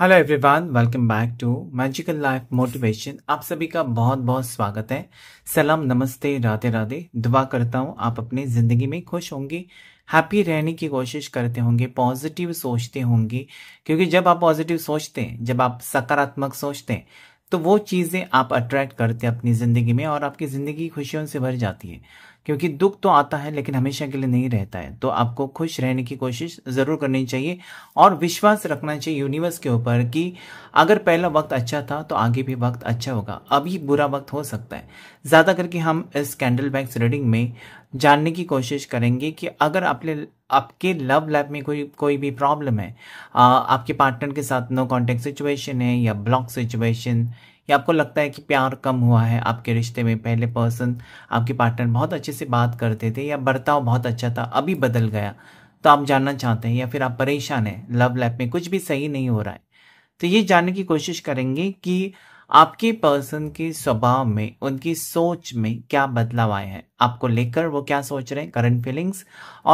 hello everyone welcome back to magical life motivation आप सभी का बहुत बहुत स्वागत है सलाम नमस्ते राधे राधे दुआ करता हूँ आप अपनी ज़िंदगी में खुश होंगे हैप्पी रहने की कोशिश करते होंगे पॉजिटिव सोचते होंगे क्योंकि जब आप पॉजिटिव सोचते हैं जब आप सकारात्मक सोचते हैं तो वो चीज़ें आप अट्रैक्ट करते हैं अपनी ज़िंदगी में और आपकी ज़िंदगी खुशियों से भर जाती है क्योंकि दुख तो आता है लेकिन हमेशा के लिए नहीं रहता है तो आपको खुश रहने की कोशिश ज़रूर करनी चाहिए और विश्वास रखना चाहिए यूनिवर्स के ऊपर कि अगर पहला वक्त अच्छा था तो आगे भी वक्त अच्छा होगा अभी बुरा वक्त हो सकता है ज़्यादा करके हम इस कैंडल बैग्स रीडिंग में जानने की कोशिश करेंगे कि अगर आपने आपके लव लाइफ में कोई कोई भी प्रॉब्लम है आ, आपके पार्टनर के साथ नो कॉन्टेक्ट सिचुएशन है या ब्लॉक सिचुएशन या आपको लगता है कि प्यार कम हुआ है आपके रिश्ते में पहले पर्सन आपके पार्टनर बहुत अच्छे से बात करते थे या बर्ताव बहुत अच्छा था अभी बदल गया तो आप जानना चाहते हैं या फिर आप परेशान हैं लव लाइफ में कुछ भी सही नहीं हो रहा है तो ये जानने की कोशिश करेंगे कि आपके पर्सन के स्वभाव में उनकी सोच में क्या बदलाव आए हैं आपको लेकर वो क्या सोच रहे हैं करंट फीलिंग्स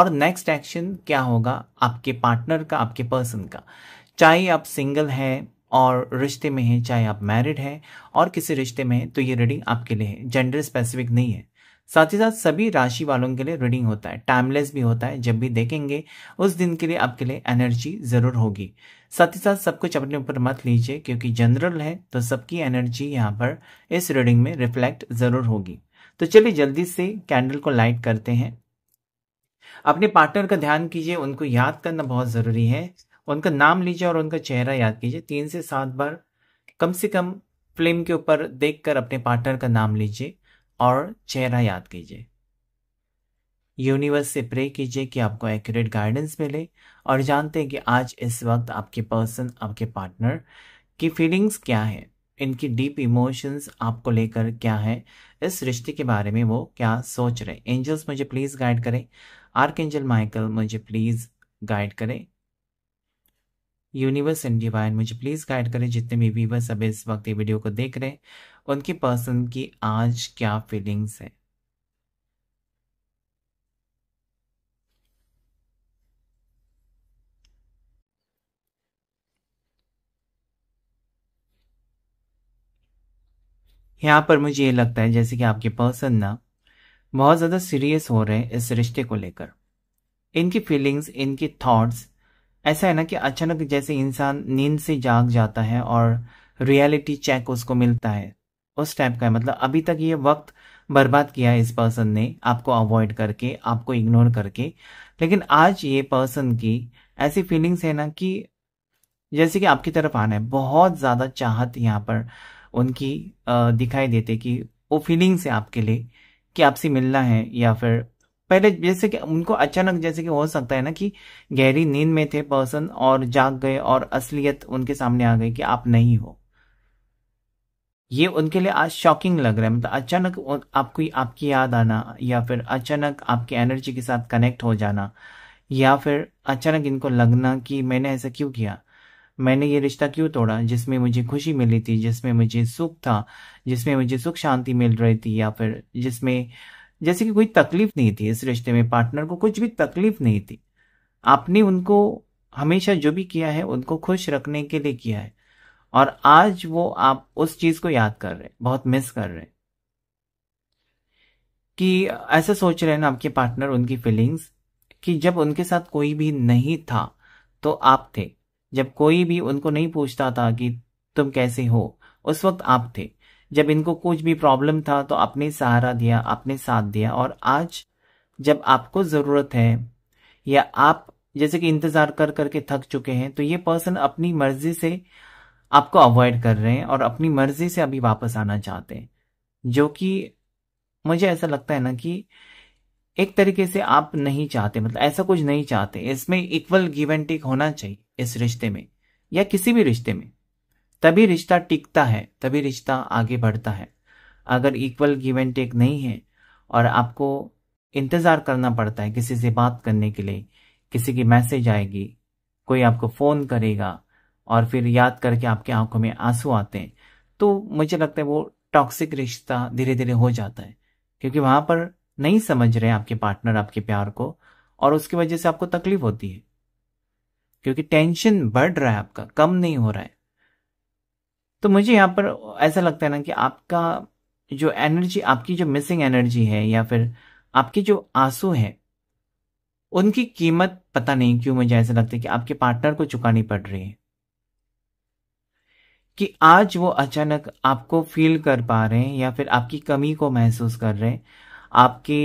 और नेक्स्ट एक्शन क्या होगा आपके पार्टनर का आपके पर्सन का चाहे आप सिंगल हैं और रिश्ते में हैं चाहे आप मैरिड हैं और किसी रिश्ते में तो ये रीडिंग आपके लिए है जेंडर स्पेसिफिक नहीं है साथ ही साथ सभी राशि वालों के लिए रीडिंग होता है टाइमलेस भी होता है जब भी देखेंगे उस दिन के लिए आपके लिए एनर्जी ज़रूर होगी साथ ही साथ सब कुछ अपने ऊपर मत लीजिए क्योंकि जनरल है तो सबकी एनर्जी यहाँ पर इस रीडिंग में रिफ्लेक्ट ज़रूर होगी तो चलिए जल्दी से कैंडल को लाइट करते हैं अपने पार्टनर का ध्यान कीजिए उनको याद करना बहुत ज़रूरी है उनका नाम लीजिए और उनका चेहरा याद कीजिए तीन से सात बार कम से कम फिल्म के ऊपर देखकर अपने पार्टनर का नाम लीजिए और चेहरा याद कीजिए यूनिवर्स से प्रे कीजिए कि आपको एक्यूरेट गाइडेंस मिले और जानते हैं कि आज इस वक्त आपके पर्सन आपके पार्टनर की फीलिंग्स क्या है इनकी डीप इमोशंस आपको लेकर क्या है इस रिश्ते के बारे में वो क्या सोच रहे एंजल्स मुझे प्लीज़ गाइड करें आर्क एंजल माइकल मुझे प्लीज़ गाइड करें यूनिवर्स एंड डिवाइन मुझे प्लीज़ गाइड करें जितने भी व्यूवर्स अब इस वक्त ये वीडियो को देख रहे हैं उनकी पर्सन की आज क्या फीलिंग्स है यहाँ पर मुझे ये लगता है जैसे कि आपके पर्सन ना बहुत ज़्यादा सीरियस हो रहे हैं इस रिश्ते को लेकर इनकी फीलिंग्स इनकी थॉट्स ऐसा है ना कि अचानक जैसे इंसान नींद से जाग जाता है और रियलिटी चेक उसको मिलता है उस टाइप का है मतलब अभी तक ये वक्त बर्बाद किया है इस पर्सन ने आपको अवॉइड करके आपको इग्नोर करके लेकिन आज ये पर्सन की ऐसी फीलिंग्स है ना कि जैसे कि आपकी तरफ आना है बहुत ज़्यादा चाहत यहाँ पर उनकी दिखाई देते कि वो फीलिंग्स है आपके लिए कि आपसे मिलना है या फिर पहले जैसे कि उनको अचानक जैसे कि हो सकता है ना कि गहरी नींद में थे पर्सन और जाग गए और असलियत उनके सामने आ गई कि आप नहीं हो ये उनके लिए आज शॉकिंग लग रहा है मतलब अचानक आपको आपकी याद आना या फिर अचानक आपकी एनर्जी के साथ कनेक्ट हो जाना या फिर अचानक इनको लगना कि मैंने ऐसा क्यों किया मैंने ये रिश्ता क्यों तोड़ा जिसमें मुझे खुशी मिली थी जिसमें मुझे सुख था जिसमें मुझे सुख शांति मिल रही थी या फिर जिसमें जैसे कि कोई तकलीफ नहीं थी इस रिश्ते में पार्टनर को कुछ भी तकलीफ नहीं थी आपने उनको हमेशा जो भी किया है उनको खुश रखने के लिए किया है और आज वो आप उस चीज को याद कर रहे हैं बहुत मिस कर रहे हैं कि ऐसा सोच रहे हैं ना आपके पार्टनर उनकी फीलिंग्स कि जब उनके साथ कोई भी नहीं था तो आप थे जब कोई भी उनको नहीं पूछता था कि तुम कैसे हो उस वक्त आप थे जब इनको कुछ भी प्रॉब्लम था तो आपने सहारा दिया आपने साथ दिया और आज जब आपको ज़रूरत है या आप जैसे कि इंतज़ार कर करके थक चुके हैं तो ये पर्सन अपनी मर्जी से आपको अवॉइड कर रहे हैं और अपनी मर्जी से अभी वापस आना चाहते हैं जो कि मुझे ऐसा लगता है ना कि एक तरीके से आप नहीं चाहते मतलब ऐसा कुछ नहीं चाहते इसमें इक्वल गिव एंड टेक होना चाहिए इस रिश्ते में या किसी भी रिश्ते में तभी रिश्ता टिकता है तभी रिश्ता आगे बढ़ता है अगर इक्वल गिव एंड टेक नहीं है और आपको इंतज़ार करना पड़ता है किसी से बात करने के लिए किसी की मैसेज आएगी कोई आपको फ़ोन करेगा और फिर याद करके आपके आंखों में आंसू आते हैं तो मुझे लगता है वो टॉक्सिक रिश्ता धीरे धीरे हो जाता है क्योंकि वहां पर नहीं समझ रहे आपके पार्टनर आपके प्यार को और उसकी वजह से आपको तकलीफ होती है क्योंकि टेंशन बढ़ रहा है आपका कम नहीं हो रहा है तो मुझे यहाँ पर ऐसा लगता है ना कि आपका जो एनर्जी आपकी जो मिसिंग एनर्जी है या फिर आपके जो आंसू हैं उनकी कीमत पता नहीं क्यों मुझे ऐसा लगता है कि आपके पार्टनर को चुकानी पड़ रही है कि आज वो अचानक आपको फील कर पा रहे हैं या फिर आपकी कमी को महसूस कर रहे हैं आपके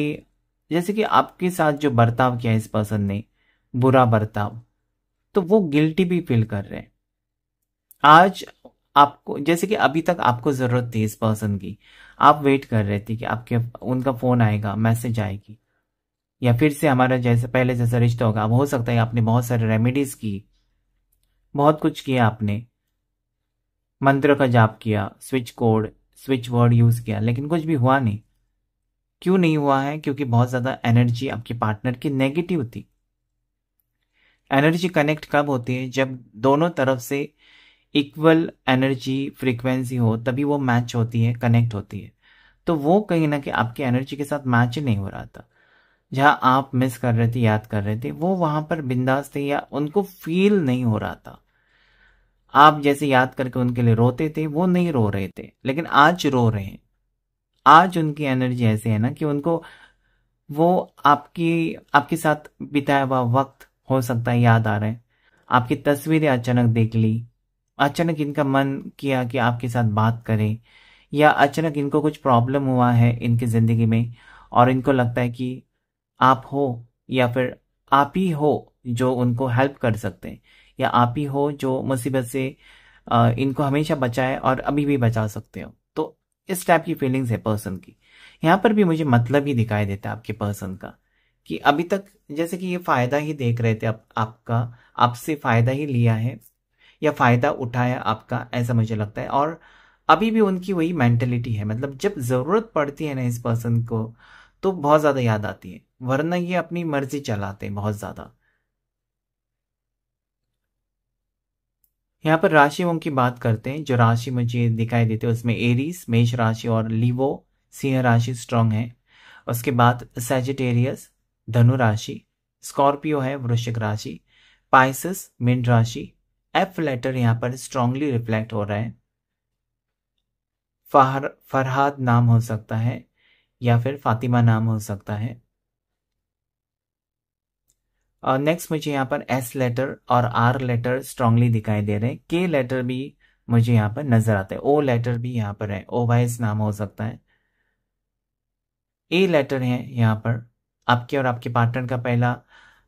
जैसे कि आपके साथ जो बर्ताव किया इस पर्सन ने बुरा बर्ताव तो वो गिल्टी भी फील कर रहे हैं आज आपको जैसे कि अभी तक आपको ज़रूरत थी इस पर्सन की आप वेट कर रहे थे कि आपके उनका फ़ोन आएगा मैसेज आएगी या फिर से हमारा जैसे पहले जैसा रिश्ता होगा अब हो सकता है आपने बहुत सारे रेमेडीज़ की बहुत कुछ किया आपने मंत्र का जाप किया switch code switch word use किया लेकिन कुछ भी हुआ नहीं क्यों नहीं हुआ है क्योंकि बहुत ज़्यादा एनर्जी आपके पार्टनर की नेगेटिव थी एनर्जी कनेक्ट कब होती है जब दोनों तरफ से इक्वल एनर्जी फ्रीक्वेंसी हो तभी वो मैच होती है कनेक्ट होती है तो वो कहीं ना कहीं आपकी एनर्जी के साथ मैच ही नहीं हो रहा था जहाँ आप मिस कर रहे थे याद कर रहे थे वो वहाँ पर बिंदास थे या उनको फील नहीं हो रहा था आप जैसे याद करके उनके लिए रोते थे वो नहीं रो रहे थे लेकिन आज रो रहे हैं आज उनकी एनर्जी ऐसे है ना कि उनको वो आपकी आपके साथ बिताया हुआ वक्त हो सकता है याद आ रहे है आपकी तस्वीरें अचानक देख ली अचानक इनका मन किया कि आपके साथ बात करें या अचानक इनको कुछ प्रॉब्लम हुआ है इनकी ज़िंदगी में और इनको लगता है कि आप हो या फिर आप ही हो जो उनको हेल्प कर सकते हैं या आप ही हो जो मुसीबत से इनको हमेशा बचाए और अभी भी बचा सकते हो तो इस टाइप की फीलिंग्स है पर्सन की यहाँ पर भी मुझे मतलब ही दिखाई देता है आपके पर्सन का कि अभी तक जैसे कि ये फ़ायदा ही देख रहे थे आप, आपका आपसे फ़ायदा ही लिया है या फ़ायदा उठाया आपका ऐसा मुझे लगता है और अभी भी उनकी वही मैंटेलिटी है मतलब जब ज़रूरत पड़ती है ना इस पर्सन को तो बहुत ज़्यादा याद आती है वरना ये अपनी मर्जी चलाते हैं बहुत ज़्यादा यहाँ पर राशियों की बात करते हैं जो राशि मुझे दिखाई देते हैं उसमें एरीज मेष राशि और लिवो सिंह राशि स्ट्रांग है उसके बाद सेजिटेरियस धनु राशि स्कॉर्पियो है वृश्चिक राशि पाइसिस मीन राशि एफ लेटर यहाँ पर स्ट्रांगली रिफ्लेक्ट हो रहा है फहर फरहाद नाम हो सकता है या फिर फातिमा नाम हो सकता है और uh, नेक्स्ट मुझे यहाँ पर एस लेटर और आर लेटर स्ट्रांगली दिखाई दे रहे हैं के लेटर भी मुझे यहाँ पर नजर आता है ओ लेटर भी यहाँ पर है ओ वाइस नाम हो सकता है ए लेटर है यहाँ पर आपके और आपके पार्टनर का पहला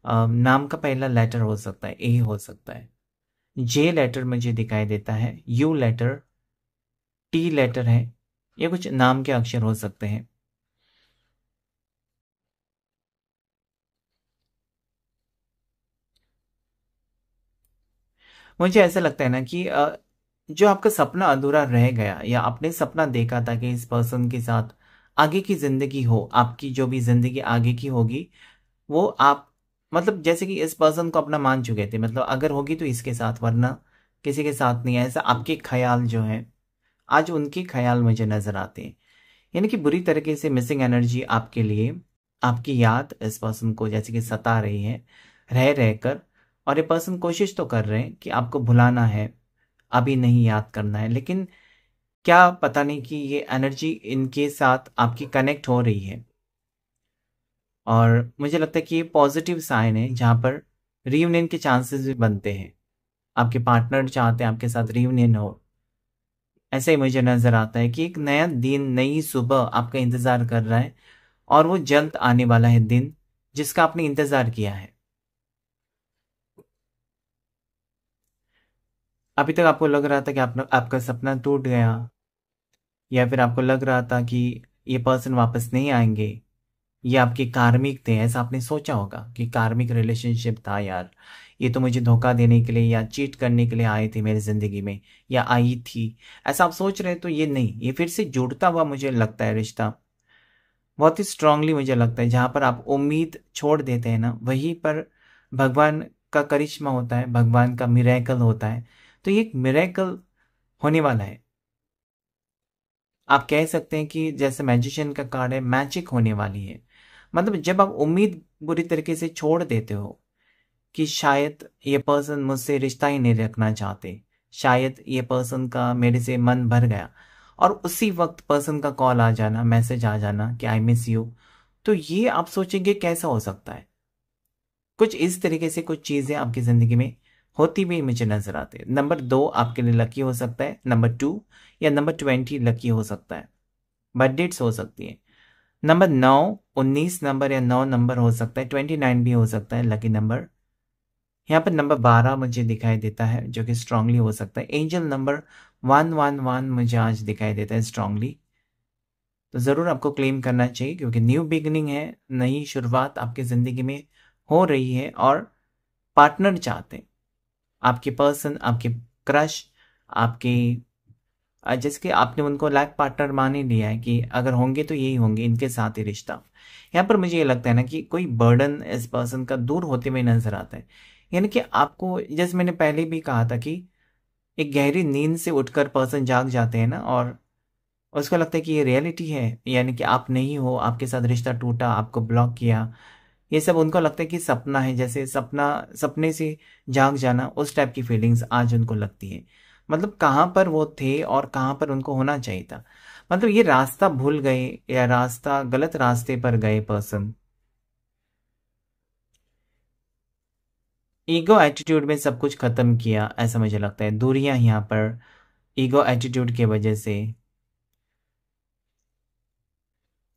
uh, नाम का पहला लेटर हो सकता है ए हो सकता है जे लेटर मुझे दिखाई देता है यू लेटर टी लेटर है ये कुछ नाम के अक्षर हो सकते हैं मुझे ऐसा लगता है ना कि जो आपका सपना अधूरा रह गया या आपने सपना देखा था कि इस पर्सन के साथ आगे की जिंदगी हो आपकी जो भी जिंदगी आगे की होगी वो आप मतलब जैसे कि इस पर्सन को अपना मान चुके थे मतलब अगर होगी तो इसके साथ वरना किसी के साथ नहीं ऐसा आपके ख्याल जो है आज उनके ख्याल मुझे नजर आते हैं यानी कि बुरी तरीके से मिसिंग एनर्जी आपके लिए आपकी याद इस पर्सन को जैसे कि सता रही है रह रह कर और ये पर्सन कोशिश तो कर रहे हैं कि आपको भुलाना है अभी नहीं याद करना है लेकिन क्या पता नहीं कि ये एनर्जी इनके साथ आपकी कनेक्ट हो रही है और मुझे लगता है कि ये पॉजिटिव साइन है जहाँ पर रीयूनियन के चांसेस भी बनते हैं आपके पार्टनर चाहते हैं आपके साथ रीयूनियन हो ऐसा ही मुझे नज़र आता है कि एक नया दिन नई सुबह आपका इंतज़ार कर रहा है और वो जल्द आने वाला है दिन जिसका आपने इंतज़ार किया है अभी तक आपको लग रहा था कि आप, आपका सपना टूट गया या फिर आपको लग रहा था कि ये पर्सन वापस नहीं आएंगे ये आपके कार्मिक थे ऐसा आपने सोचा होगा कि कार्मिक रिलेशनशिप था यार ये तो मुझे धोखा देने के लिए या चीट करने के लिए आए थे मेरी ज़िंदगी में या आई थी ऐसा आप सोच रहे तो ये नहीं ये फिर से जुड़ता हुआ मुझे लगता है रिश्ता बहुत ही स्ट्रांगली मुझे लगता है जहाँ पर आप उम्मीद छोड़ देते हैं ना वहीं पर भगवान का करिश्मा होता है भगवान का मिरेकल होता है तो ये एक मिरेकल होने वाला है आप कह सकते हैं कि जैसे मैजिशियन का कार्ड है मैजिक होने वाली है मतलब जब आप उम्मीद बुरी तरीके से छोड़ देते हो कि शायद ये पर्सन मुझसे रिश्ता ही नहीं रखना चाहते शायद ये पर्सन का मेरे से मन भर गया और उसी वक्त पर्सन का कॉल आ जाना मैसेज आ जाना कि आई मिस यू तो ये आप सोचेंगे कैसा हो सकता है कुछ इस तरीके से कुछ चीज़ें आपकी ज़िंदगी में होती भी मुझे नजर आती है नंबर दो आपके लिए लकी हो सकता है नंबर टू या नंबर ट्वेंटी लकी हो सकता है बर्थडेट्स डेट्स हो सकती है नंबर नौ उन्नीस नंबर या नौ नंबर हो सकता है ट्वेंटी नाइन भी हो सकता है लकी नंबर यहाँ पर नंबर बारह मुझे दिखाई देता है जो कि स्ट्रांगली हो सकता है angel number one one one मुझे आज दिखाई देता है स्ट्रांगली तो ज़रूर आपको क्लेम करना चाहिए क्योंकि न्यू बिगनिंग है नई शुरुआत आपकी ज़िंदगी में हो रही है और पार्टनर चाहते हैं आपके पर्सन आपके क्रश आपके जिसके आपने उनको लाइफ पार्टनर मान ही लिया है कि अगर होंगे तो यही होंगे इनके साथ ही रिश्ता यहाँ पर मुझे ये लगता है ना कि कोई बर्डन इस पर्सन का दूर होते हुए नजर आता है यानी कि आपको जैसे मैंने पहले भी कहा था कि एक गहरी नींद से उठकर पर्सन जाग जाते हैं ना और उसको लगता है कि ये रियलिटी है यानी कि आप नहीं हो आपके साथ रिश्ता टूटा आपको ब्लॉक किया ये सब उनको लगता है कि सपना है जैसे सपना सपने से जाग जाना उस टाइप की फीलिंग्स आज उनको लगती है मतलब कहाँ पर वो थे और कहाँ पर उनको होना चाहिए था मतलब ये रास्ता भूल गए या रास्ता गलत रास्ते पर गए पर्सन ईगो एटीट्यूड में सब कुछ खत्म किया ऐसा मुझे लगता है दूरियां यहां पर ईगो एटीट्यूड के वजह से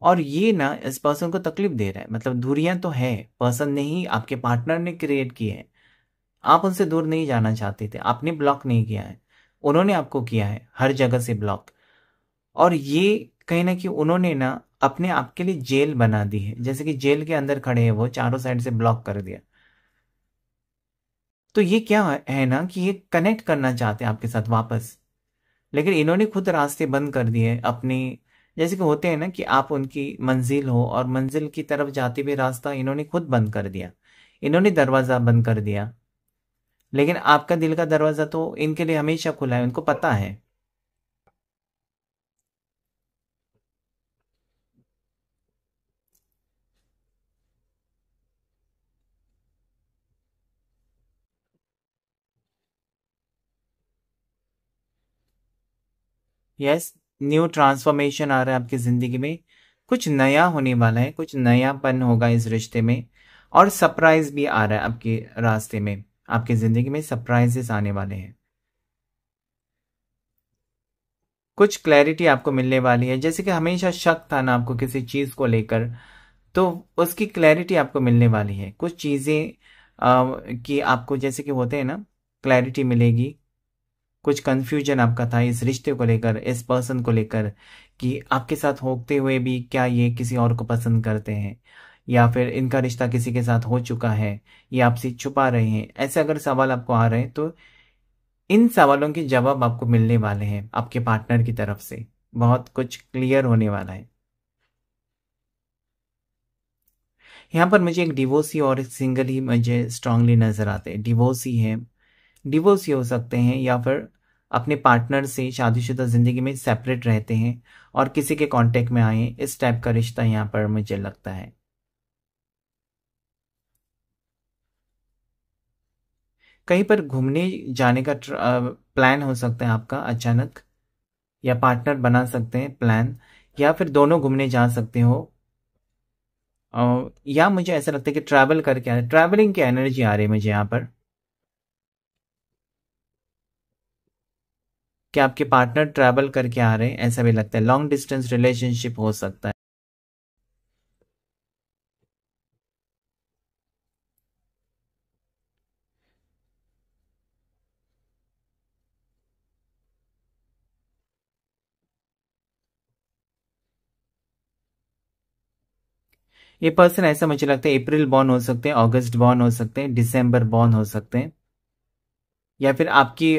और ये ना इस पर्सन को तकलीफ दे रहा है मतलब दूरियां तो है पर्सन ने ही आपके पार्टनर ने क्रिएट की है आप उनसे दूर नहीं जाना चाहते थे आपने ब्लॉक नहीं किया है उन्होंने आपको किया है हर जगह से ब्लॉक और ये कहीं ना कि उन्होंने ना अपने आप के लिए जेल बना दी है जैसे कि जेल के अंदर खड़े हैं वो चारों साइड से ब्लॉक कर दिया तो ये क्या है ना कि ये कनेक्ट करना चाहते हैं आपके साथ वापस लेकिन इन्होंने खुद रास्ते बंद कर दिए अपने जैसे कि होते हैं ना कि आप उनकी मंजिल हो और मंजिल की तरफ जाते हुए रास्ता इन्होंने खुद बंद कर दिया इन्होंने दरवाज़ा बंद कर दिया लेकिन आपका दिल का दरवाजा तो इनके लिए हमेशा खुला है उनको पता है यस न्यू ट्रांसफॉर्मेशन आ रहा है आपकी ज़िंदगी में कुछ नया होने वाला है कुछ नयापन होगा इस रिश्ते में और सरप्राइज भी आ रहा है आपके रास्ते में आपकी ज़िंदगी में सरप्राइजेस आने वाले हैं कुछ क्लैरिटी आपको मिलने वाली है जैसे कि हमेशा शक था ना आपको किसी चीज़ को लेकर तो उसकी क्लैरिटी आपको मिलने वाली है कुछ चीज़ें कि आपको जैसे कि होते हैं ना क्लैरिटी मिलेगी कुछ कंफ्यूजन आपका था इस रिश्ते को लेकर इस पर्सन को लेकर कि आपके साथ होते हुए भी क्या ये किसी और को पसंद करते हैं या फिर इनका रिश्ता किसी के साथ हो चुका है या आपसे छुपा रहे हैं ऐसे अगर सवाल आपको आ रहे हैं तो इन सवालों के जवाब आपको मिलने वाले हैं आपके पार्टनर की तरफ से बहुत कुछ क्लियर होने वाला है यहां पर मुझे एक डिवोर्सी और एक सिंगल ही मुझे स्ट्रांगली नज़र आते हैं डिवोसी है डिवोसी हो सकते हैं या फिर अपने पार्टनर से शादीशुदा ज़िंदगी में सेपरेट रहते हैं और किसी के कांटेक्ट में आए इस टाइप का रिश्ता यहाँ पर मुझे लगता है कहीं पर घूमने जाने का प्लान हो सकता है आपका अचानक या पार्टनर बना सकते हैं प्लान या फिर दोनों घूमने जा सकते हो या मुझे ऐसा लगता है कि ट्रैवल करके आ रहे ट्रैवलिंग की एनर्जी आ रही है मुझे यहाँ पर कि आपके पार्टनर ट्रैवल करके आ रहे हैं ऐसा भी लगता है लॉन्ग डिस्टेंस रिलेशनशिप हो सकता है ये पर्सन ऐसा मुझे लगता है अप्रैल बॉर्न हो सकते हैं अगस्त बॉर्न हो सकते हैं दिसंबर बॉर्न हो सकते हैं या फिर आपकी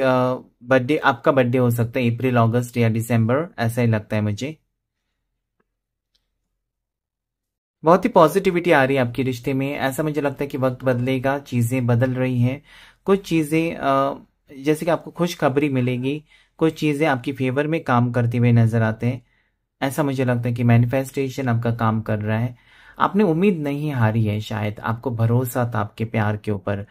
बर्थडे आपका बर्थडे हो सकता है अप्रैल अगस्त या दिसंबर ऐसा ही लगता है मुझे बहुत ही पॉजिटिविटी आ रही है आपके रिश्ते में ऐसा मुझे लगता है कि वक्त बदलेगा चीज़ें बदल रही हैं कुछ चीज़ें जैसे कि आपको खुशखबरी मिलेगी कुछ चीज़ें आपकी फेवर में काम करते हुए नजर आते हैं ऐसा मुझे लगता है कि मैनिफेस्टेशन आपका काम कर रहा है आपने उम्मीद नहीं हारी है शायद आपको भरोसा था आपके प्यार के ऊपर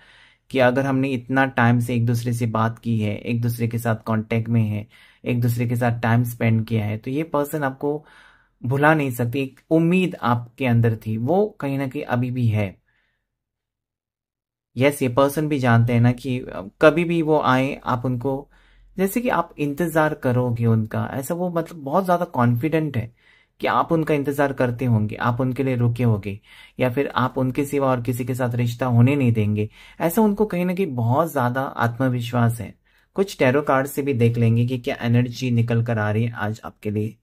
कि अगर हमने इतना टाइम से एक दूसरे से बात की है एक दूसरे के साथ कांटेक्ट में है एक दूसरे के साथ टाइम स्पेंड किया है तो ये पर्सन आपको भुला नहीं सकती एक उम्मीद आपके अंदर थी वो कहीं ना कहीं अभी भी है यस ये पर्सन भी जानते हैं ना कि कभी भी वो आए आप उनको जैसे कि आप इंतजार करोगे उनका ऐसा वो मतलब बहुत ज्यादा कॉन्फिडेंट है कि आप उनका इंतजार करते होंगे आप उनके लिए रुके होगे या फिर आप उनके सिवा और किसी के साथ रिश्ता होने नहीं देंगे ऐसा उनको कहीं ना कहीं बहुत ज्यादा आत्मविश्वास है कुछ टैरो कार्ड से भी देख लेंगे कि क्या एनर्जी निकल कर आ रही है आज आपके लिए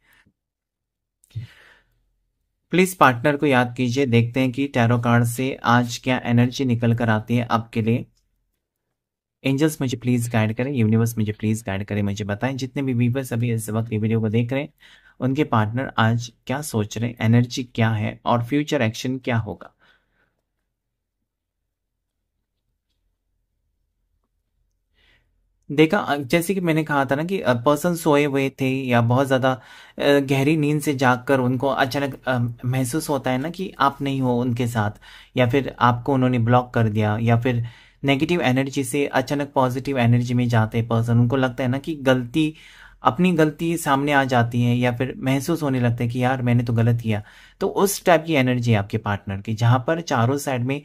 प्लीज पार्टनर को याद कीजिए देखते हैं कि टैरो कार्ड से आज क्या एनर्जी निकल कर आती है आपके लिए एंजल्स मुझे प्लीज गाइड करें यूनिवर्स मुझे प्लीज गाइड करें मुझे बताएं जितने भी व्यूवर्स अभी इस वक्त ये वीडियो को देख रहे हैं उनके पार्टनर आज क्या सोच रहे एनर्जी क्या है और फ्यूचर एक्शन क्या होगा देखा जैसे कि मैंने कहा था ना कि पर्सन सोए हुए थे या बहुत ज़्यादा गहरी नींद से जाग कर उनको अचानक महसूस होता है ना कि आप नहीं हो उनके साथ या फिर आपको उन्होंने ब्लॉक कर दिया या फिर नेगेटिव एनर्जी से अचानक पॉजिटिव एनर्जी में जाते हैं पर्सन उनको लगता है ना कि गलती अपनी गलती सामने आ जाती है या फिर महसूस होने लगता है कि यार मैंने तो गलत किया तो उस टाइप की एनर्जी है आपके पार्टनर की जहाँ पर चारों साइड में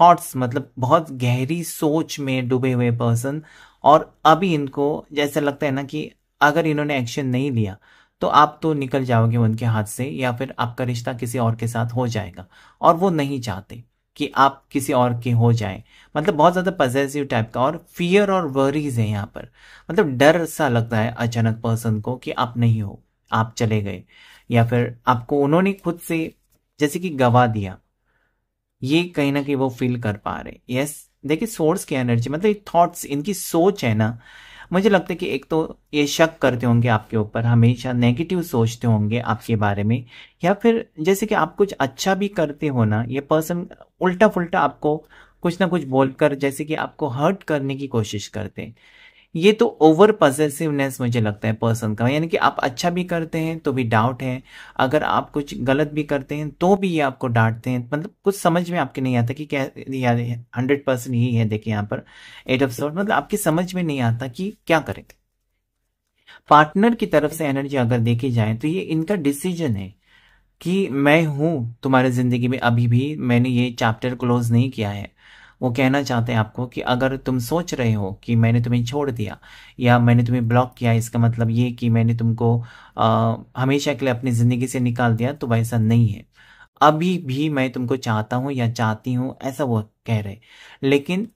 थॉट्स मतलब बहुत गहरी सोच में डूबे हुए पर्सन और अभी इनको जैसा लगता है ना कि अगर इन्होंने एक्शन नहीं लिया तो आप तो निकल जाओगे उनके हाथ से या फिर आपका रिश्ता किसी और के साथ हो जाएगा और वो नहीं चाहते कि आप किसी और के हो जाएं मतलब बहुत ज़्यादा पजेसिव टाइप का और फियर और वरीज है यहाँ पर मतलब डर सा लगता है अचानक पर्सन को कि आप नहीं हो आप चले गए या फिर आपको उन्होंने खुद से जैसे कि गवा दिया ये कहीं ना कहीं वो फील कर पा रहे यस देखिए सोर्स की एनर्जी मतलब थॉट्स इनकी सोच है ना मुझे लगता है कि एक तो ये शक करते होंगे आपके ऊपर हमेशा नेगेटिव सोचते होंगे आपके बारे में या फिर जैसे कि आप कुछ अच्छा भी करते हो ना ये पर्सन उल्टा फुल्टा आपको कुछ ना कुछ बोलकर जैसे कि आपको हर्ट करने की कोशिश करते हैं ये तो ओवर पॉजिटिवनेस मुझे लगता है पर्सन का यानी कि आप अच्छा भी करते हैं तो भी डाउट है अगर आप कुछ गलत भी करते हैं तो भी ये आपको डांटते हैं मतलब कुछ समझ में आपके नहीं आता कि क्या यार हंड्रेड परसेंट यही है देखिए यहाँ पर एट ऑफ सॉर्ट मतलब आपकी समझ में नहीं आता कि क्या करें पार्टनर की तरफ से एनर्जी अगर देखी जाए तो ये इनका डिसीजन है कि मैं हूं तुम्हारी जिंदगी में अभी भी मैंने ये चैप्टर क्लोज नहीं किया है वो कहना चाहते हैं आपको कि अगर तुम सोच रहे हो कि मैंने तुम्हें छोड़ दिया या मैंने तुम्हें ब्लॉक किया इसका मतलब ये कि मैंने तुमको आ, हमेशा के लिए अपनी ज़िंदगी से निकाल दिया तो वैसा नहीं है अभी भी मैं तुमको चाहता हूँ या चाहती हूँ ऐसा वो कह रहे लेकिन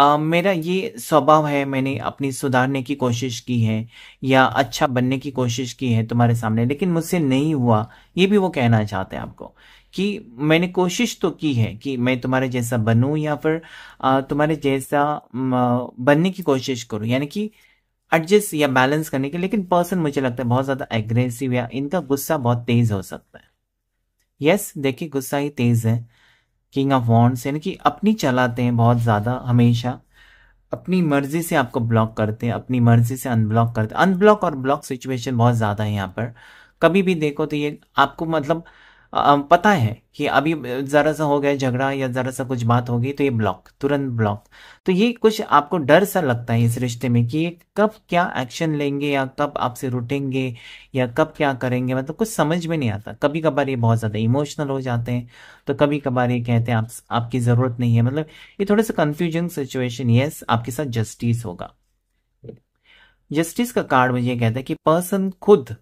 Uh, मेरा ये स्वभाव है मैंने अपनी सुधारने की कोशिश की है या अच्छा बनने की कोशिश की है तुम्हारे सामने लेकिन मुझसे नहीं हुआ ये भी वो कहना चाहते हैं आपको कि मैंने कोशिश तो की है कि मैं तुम्हारे जैसा बनूं या फिर तुम्हारे जैसा बनने की कोशिश करूं यानी कि एडजस्ट या बैलेंस करने के लेकिन पर्सन मुझे लगता है बहुत ज़्यादा एग्रेसिव या इनका गुस्सा बहुत तेज़ हो सकता है यस yes, देखिए गुस्सा ही तेज़ है किंग ऑफ वॉन्ट्स यानी कि अपनी चलाते हैं बहुत ज़्यादा हमेशा अपनी मर्जी से आपको ब्लॉक करते हैं अपनी मर्जी से अनब्लॉक करते हैं अनब्लॉक और ब्लॉक सिचुएशन बहुत ज़्यादा है यहाँ पर कभी भी देखो तो ये आपको मतलब पता है कि अभी ज़रा सा हो गया झगड़ा या ज़रा सा कुछ बात होगी तो ये ब्लॉक तुरंत ब्लॉक तो ये कुछ आपको डर सा लगता है इस रिश्ते में कि ये कब क्या एक्शन लेंगे या कब आपसे रुटेंगे या कब क्या करेंगे मतलब कुछ समझ में नहीं आता कभी कभार ये बहुत ज़्यादा इमोशनल हो जाते हैं तो कभी कभार ये कहते हैं आप आपकी ज़रूरत नहीं है मतलब ये थोड़ा सा कंफ्यूजिंग सिचुएशन येस आपके साथ जस्टिस होगा जस्टिस का कार्ड मुझे कहता है कि पर्सन खुद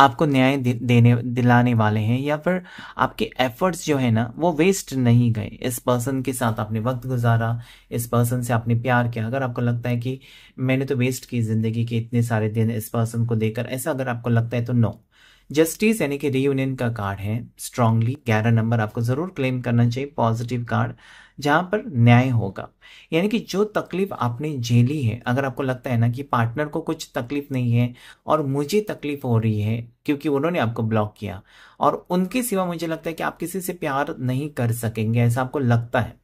आपको न्याय देने दिलाने वाले हैं या फिर आपके एफर्ट्स जो है ना वो वेस्ट नहीं गए इस पर्सन के साथ आपने वक्त गुजारा इस पर्सन से आपने प्यार किया अगर आपको लगता है कि मैंने तो वेस्ट की जिंदगी के इतने सारे दिन इस पर्सन को देकर ऐसा अगर आपको लगता है तो नो जस्टिस यानी कि रीयूनियन का कार्ड है स्ट्रांगली ग्यारह नंबर आपको जरूर क्लेम करना चाहिए पॉजिटिव कार्ड जहाँ पर न्याय होगा यानी कि जो तकलीफ आपने झेली है अगर आपको लगता है ना कि पार्टनर को कुछ तकलीफ नहीं है और मुझे तकलीफ हो रही है क्योंकि उन्होंने आपको ब्लॉक किया और उनके सिवा मुझे लगता है कि आप किसी से प्यार नहीं कर सकेंगे ऐसा आपको लगता है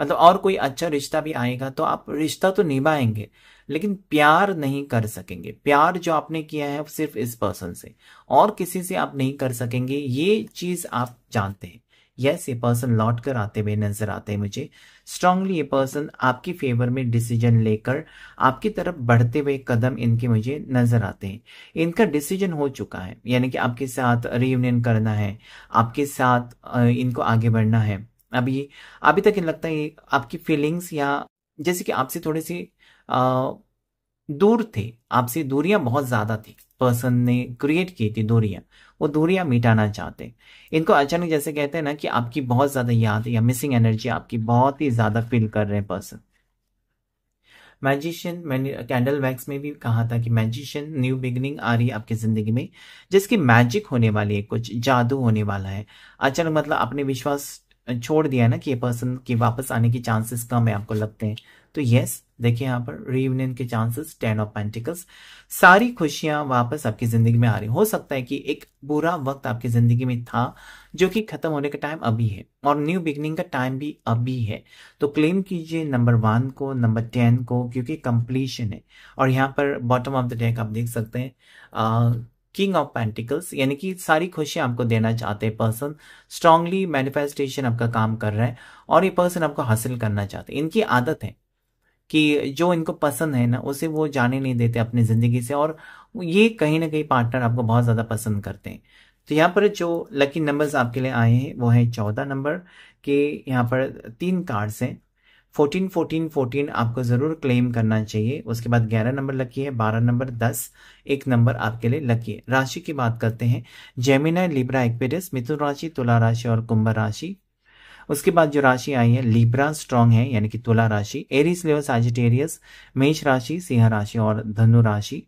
मतलब और कोई अच्छा रिश्ता भी आएगा तो आप रिश्ता तो निभाएंगे लेकिन प्यार नहीं कर सकेंगे प्यार जो आपने किया है सिर्फ इस पर्सन से और किसी से आप नहीं कर सकेंगे ये चीज आप जानते हैं यस ये पर्सन लौट कर आते हुए नजर आते हैं मुझे स्ट्रांगली ये पर्सन आपकी फेवर में डिसीजन लेकर आपकी तरफ बढ़ते हुए कदम इनके मुझे नजर आते हैं इनका डिसीजन हो चुका है यानी कि आपके साथ रियूनियन करना है आपके साथ इनको आगे बढ़ना है अभी अभी तक इन लगता है आपकी फीलिंग्स या जैसे कि आपसे थोड़े से दूर थे आपसे दूरियां बहुत ज्यादा थी पर्सन ने क्रिएट की थी दूरियां वो दूरियां मिटाना चाहते हैं इनको अचानक जैसे कहते हैं ना कि आपकी बहुत ज़्यादा याद या मिसिंग एनर्जी आपकी बहुत ही ज़्यादा फील कर रहे हैं पर्सन मैजिशियन मैंने कैंडल वैक्स में भी कहा था कि मैजिशियन न्यू बिगनिंग आ रही है आपकी ज़िंदगी में जिसकी मैजिक होने वाली है कुछ जादू होने वाला है अचानक मतलब आपने विश्वास छोड़ दिया ना कि ये पर्सन के वापस आने की चांसेस कम है आपको लगते हैं तो यस देखिए यहाँ पर रीयूनियन के चांसेस टेन ऑफ पेंटिकल्स सारी खुशियां वापस आपकी जिंदगी में आ रही हो सकता है कि एक बुरा वक्त आपकी जिंदगी में था जो कि खत्म होने का टाइम अभी है और न्यू बिगनिंग का टाइम भी अभी है तो क्लेम कीजिए नंबर वन को नंबर टेन को क्योंकि कंप्लीशन है और यहाँ पर बॉटम ऑफ द डेक आप देख सकते हैं किंग ऑफ पेंटिकल्स यानी कि सारी खुशियां आपको देना चाहते हैं पर्सन स्ट्रांगली मैनिफेस्टेशन आपका काम कर रहा है और ये पर्सन आपको हासिल करना चाहते हैं इनकी आदत है कि जो इनको पसंद है ना उसे वो जाने नहीं देते अपनी ज़िंदगी से और ये कहीं ना कहीं पार्टनर आपको बहुत ज़्यादा पसंद करते हैं तो यहाँ पर जो लकी नंबर्स आपके लिए आए हैं वो है चौदह नंबर के यहाँ पर तीन कार्ड्स हैं फोर्टीन फोर्टीन फोर्टीन आपको ज़रूर क्लेम करना चाहिए उसके बाद ग्यारह नंबर लकी है बारह नंबर दस एक नंबर आपके लिए लकी है राशि की बात करते हैं जेमिना लिब्रा एक्वेरियस मिथुन राशि तुला राशि और कुंभ राशि उसके बाद जो राशि आई है लिब्रा स्ट्रांग है यानी कि तुला राशि एरिस लेवल सैजिटेरियस मेष राशि सिंह राशि और धनु राशि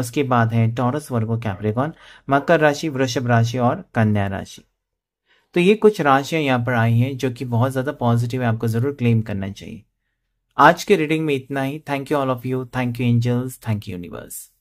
उसके बाद है टॉरस वर्गो कैप्रिकॉन मकर राशि वृषभ राशि और कन्या राशि तो ये कुछ राशियां यहाँ पर आई हैं जो कि बहुत ज़्यादा पॉजिटिव है आपको ज़रूर क्लेम करना चाहिए आज के रीडिंग में इतना ही thank you all of you thank you angels thank you universe